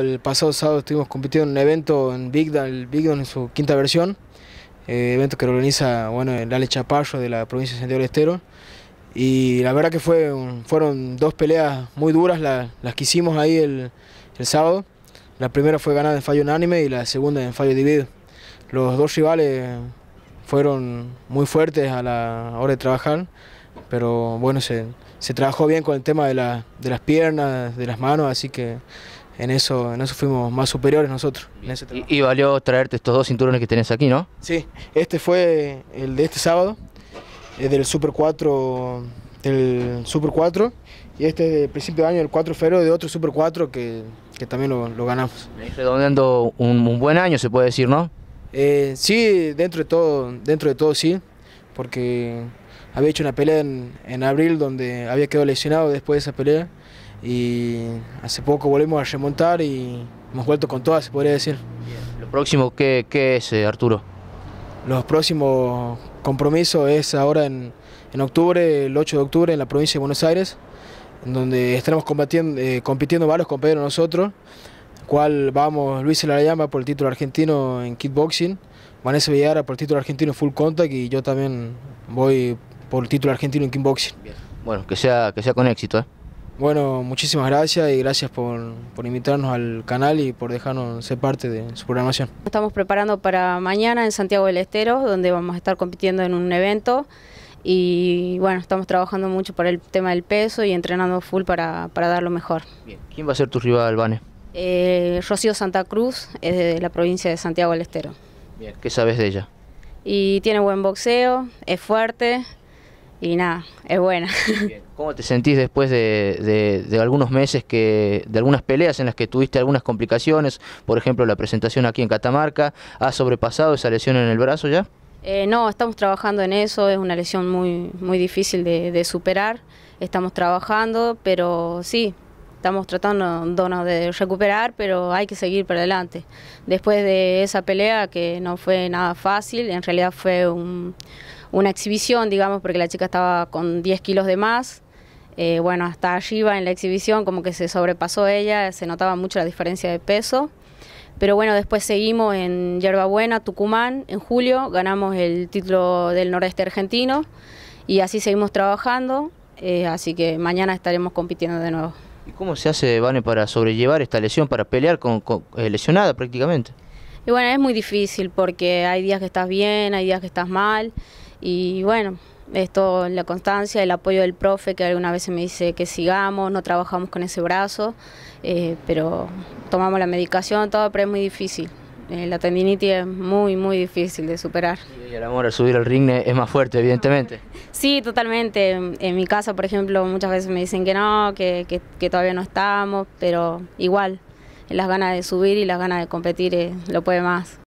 El pasado sábado estuvimos compitiendo en un evento en Big Down, en su quinta versión, eh, evento que organiza bueno, el Ale Chaparro de la provincia de Santiago del Estero. Y la verdad que fue, fueron dos peleas muy duras las que hicimos ahí el, sábado. La primera fue ganada en fallo unánime y la segunda en fallo dividido. Los dos rivales fueron muy fuertes a la hora de trabajar, pero bueno, se, trabajó bien con el tema de, de las piernas, de las manos, así que en eso, en fuimos más superiores nosotros. y, valió traerte estos dos cinturones que tenés aquí, ¿no? Sí, este fue el de este sábado, es eh, del Super 4, Super 4, y este del principio de año, el 4 de febrero, de otro Super 4 que, también lo, ganamos. redondeando un, buen año, se puede decir, ¿no? Eh, sí, dentro de todo, dentro de todo sí, porque había hecho una pelea en, en abril donde había quedado lesionado después de esa pelea y hace poco volvimos a remontar y hemos vuelto con todas, se podría decir. ¿Lo próximo qué, es, eh, Arturo? Los próximos compromisos es ahora en, octubre, el 8 de octubre, en la provincia de Buenos Aires, en donde estaremos combatiendo, eh, compitiendo varios compañeros nosotros, cual vamos Luis llama por el título argentino en kickboxing, Vanessa Villara por el título argentino full contact y yo también voy por el título argentino en kickboxing. Bueno, que sea, que sea con éxito. ¿eh? Bueno, muchísimas gracias y gracias por, invitarnos al canal y por dejarnos ser parte de su programación. Estamos preparando para mañana en Santiago del Estero, donde vamos a estar compitiendo en un evento. Y bueno, estamos trabajando mucho por el tema del peso y entrenando full para, para dar lo mejor. Bien. ¿Quién va a ser tu rival, Vane? Eh, Rocío Santa Cruz, es de la provincia de Santiago del Estero. Bien, ¿qué sabes de ella? Y tiene buen boxeo, es fuerte y nada, es buena. ¿Cómo te sentís después de, algunos meses, que, de algunas peleas en las que tuviste algunas complicaciones? Por ejemplo, la presentación aquí en Catamarca. ¿Has sobrepasado esa lesión en el brazo ya? Eh, no, estamos trabajando en eso. Es una lesión muy, muy difícil de, superar. Estamos trabajando, pero sí, estamos tratando de recuperar, pero hay que seguir para adelante. Después de esa pelea, que no fue nada fácil, en realidad fue una exhibición, digamos, porque la chica estaba con 10 kilos de más eh, bueno, hasta allí va en la exhibición, como que se sobrepasó ella, se notaba mucho la diferencia de peso. Pero bueno, después seguimos en Yerbabuena, Tucumán, en julio, ganamos el título del noreste argentino y así seguimos trabajando, eh, así que mañana estaremos compitiendo de nuevo. ¿Y cómo se hace, Vane, para sobrellevar esta lesión, para pelear con, eh, lesionada prácticamente? Y bueno, es muy difícil porque hay días que estás bien, hay días que estás mal y bueno, esto, la constancia, el apoyo del profe, que alguna veces me dice que sigamos, no trabajamos con ese brazo, eh, pero tomamos la medicación, todo, pero es muy difícil. Eh, la tendinitis es muy, muy difícil de superar. Y el amor al subir al ring es más fuerte, evidentemente. Sí, totalmente. En mi casa, por ejemplo, muchas veces me dicen que no, que, todavía no estamos, pero igual, las ganas de subir y las ganas de competir eh, lo puede más.